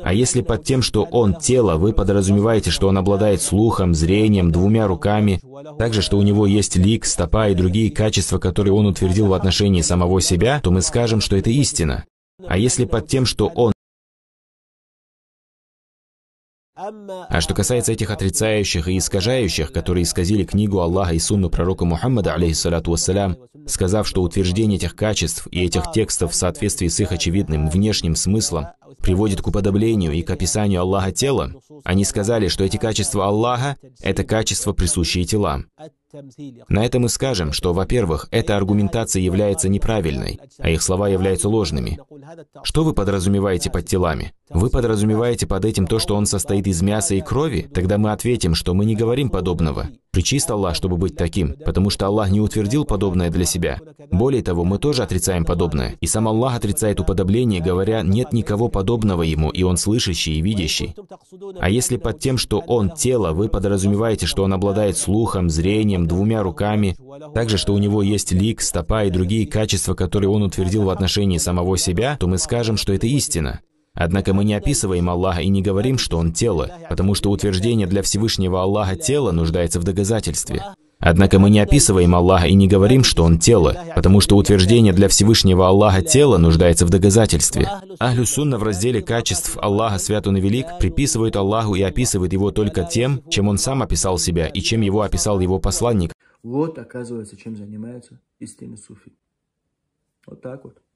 А если под тем, что он тело, вы подразумеваете, что он обладает слухом, зрением, двумя руками, также, что у него есть лик, стопа и другие качества, которые он утвердил в отношении самого себя, то мы скажем, что это истина. А если под тем, что он а что касается этих отрицающих и искажающих, которые исказили книгу Аллаха и сунну пророка Мухаммада, алейхиссалату вассалям, сказав, что утверждение этих качеств и этих текстов в соответствии с их очевидным внешним смыслом приводит к уподоблению и к описанию Аллаха тела, они сказали, что эти качества Аллаха – это качества, присущие телам. На этом мы скажем, что, во-первых, эта аргументация является неправильной, а их слова являются ложными. Что вы подразумеваете под телами? Вы подразумеваете под этим то, что он состоит из мяса и крови? Тогда мы ответим, что мы не говорим подобного. Причист Аллах, чтобы быть таким, потому что Аллах не утвердил подобное для себя. Более того, мы тоже отрицаем подобное. И сам Аллах отрицает уподобление, говоря, нет никого подобного ему, и он слышащий и видящий. А если под тем, что он тело, вы подразумеваете, что он обладает слухом, зрением, движением, двумя руками, также, что у него есть лик, стопа и другие качества, которые он утвердил в отношении самого себя, то мы скажем, что это истина. Однако мы не описываем Аллаха и не говорим, что Он тело, потому что утверждение для Всевышнего Аллаха тела нуждается в доказательстве. Однако мы не описываем Аллаха и не говорим, что Он тело, потому что утверждение для Всевышнего Аллаха тела нуждается в доказательстве. Ахлю Сунна в разделе качеств Аллаха Свят Он и Велик приписывают Аллаху и описывают Его только тем, чем Он сам описал себя и чем Его описал Его посланник. Вот, оказывается, чем занимаются истинные суфи. Вот так вот.